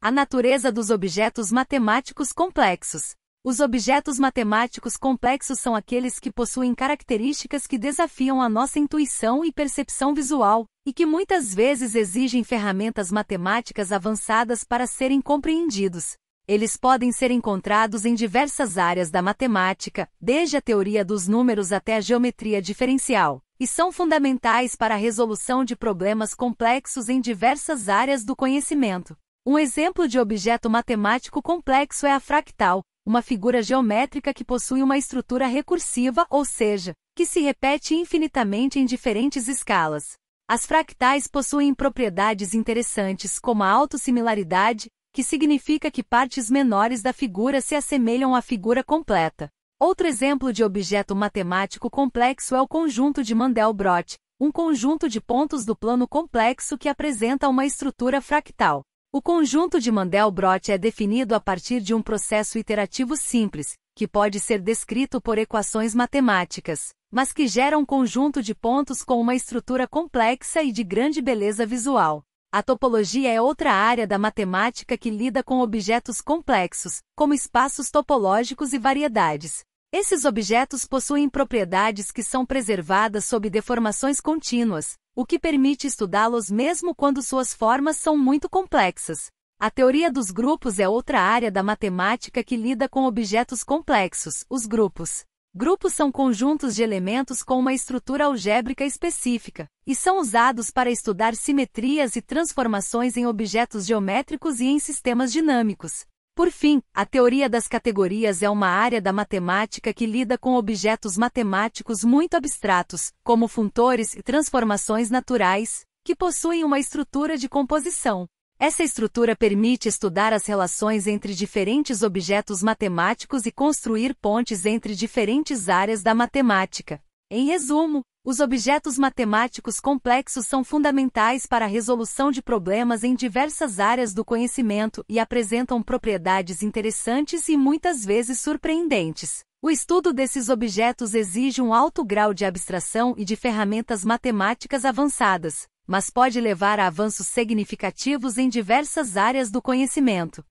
A natureza dos objetos matemáticos complexos. Os objetos matemáticos complexos são aqueles que possuem características que desafiam a nossa intuição e percepção visual, e que muitas vezes exigem ferramentas matemáticas avançadas para serem compreendidos. Eles podem ser encontrados em diversas áreas da matemática, desde a teoria dos números até a geometria diferencial, e são fundamentais para a resolução de problemas complexos em diversas áreas do conhecimento. Um exemplo de objeto matemático complexo é a fractal, uma figura geométrica que possui uma estrutura recursiva, ou seja, que se repete infinitamente em diferentes escalas. As fractais possuem propriedades interessantes como a autossimilaridade, que significa que partes menores da figura se assemelham à figura completa. Outro exemplo de objeto matemático complexo é o conjunto de Mandelbrot, um conjunto de pontos do plano complexo que apresenta uma estrutura fractal. O conjunto de Mandelbrot é definido a partir de um processo iterativo simples, que pode ser descrito por equações matemáticas, mas que gera um conjunto de pontos com uma estrutura complexa e de grande beleza visual. A topologia é outra área da matemática que lida com objetos complexos, como espaços topológicos e variedades. Esses objetos possuem propriedades que são preservadas sob deformações contínuas, o que permite estudá-los mesmo quando suas formas são muito complexas. A teoria dos grupos é outra área da matemática que lida com objetos complexos, os grupos. Grupos são conjuntos de elementos com uma estrutura algébrica específica, e são usados para estudar simetrias e transformações em objetos geométricos e em sistemas dinâmicos. Por fim, a teoria das categorias é uma área da matemática que lida com objetos matemáticos muito abstratos, como funtores e transformações naturais, que possuem uma estrutura de composição. Essa estrutura permite estudar as relações entre diferentes objetos matemáticos e construir pontes entre diferentes áreas da matemática. Em resumo, os objetos matemáticos complexos são fundamentais para a resolução de problemas em diversas áreas do conhecimento e apresentam propriedades interessantes e muitas vezes surpreendentes. O estudo desses objetos exige um alto grau de abstração e de ferramentas matemáticas avançadas, mas pode levar a avanços significativos em diversas áreas do conhecimento.